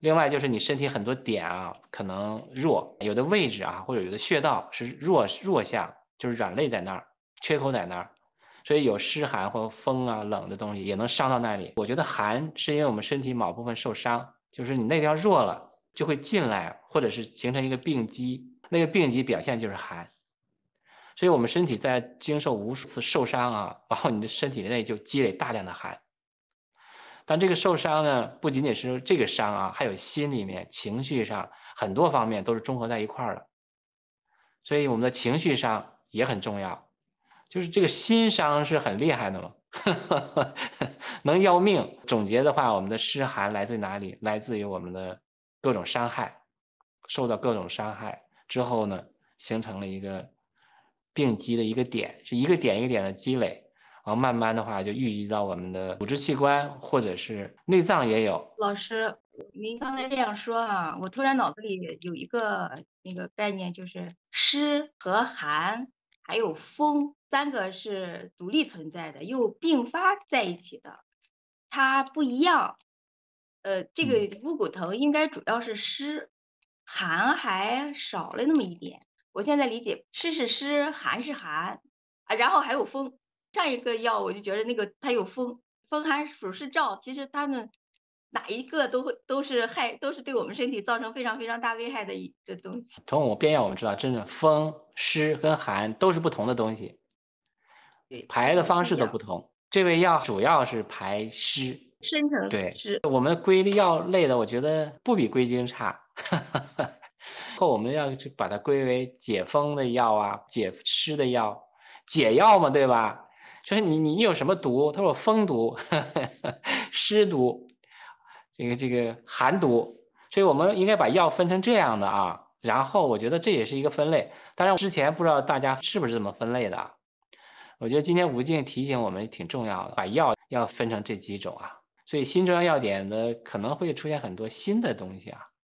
另外就是你身体很多点啊，可能弱，有的位置啊，或者有的穴道是弱弱项，就是软肋在那儿，缺口在那儿，所以有湿寒或风啊冷的东西也能伤到那里。我觉得寒是因为我们身体某部分受伤，就是你那条弱了就会进来，或者是形成一个病机，那个病机表现就是寒。所以我们身体在经受无数次受伤啊，然后你的身体内就积累大量的寒。但这个受伤呢，不仅仅是这个伤啊，还有心里面、情绪上很多方面都是综合在一块儿的，所以我们的情绪上也很重要。就是这个心伤是很厉害的嘛，能要命。总结的话，我们的湿寒来自哪里？来自于我们的各种伤害，受到各种伤害之后呢，形成了一个病机的一个点，是一个点一个点的积累。然后慢慢的话，就预计到我们的组织器官或者是内脏也有。老师，您刚才这样说啊，我突然脑子里有一个那个概念，就是湿和寒还有风三个是独立存在的，又并发在一起的，它不一样。呃，这个乌骨头应该主要是湿，寒还少了那么一点。我现在理解湿是湿，寒是寒啊，然后还有风。上一个药我就觉得那个它有风风寒暑湿燥，其实它们哪一个都会都是害都是对我们身体造成非常非常大危害的一个东西。从们辨药我们知道，真的风湿跟寒都是不同的东西，对排的方式都不同。这味药主要是排湿，深层对湿。我们归药类的，我觉得不比归经差。哈，哈，哈。我们要去把它归为解风的药啊，解湿的药，解药嘛，对吧？说你你有什么毒？他说风毒、湿毒，这个这个寒毒。所以我们应该把药分成这样的啊。然后我觉得这也是一个分类。当然之前不知道大家是不是这么分类的。我觉得今天吴静提醒我们挺重要的，把药要分成这几种啊。所以新中药要点的可能会出现很多新的东西啊。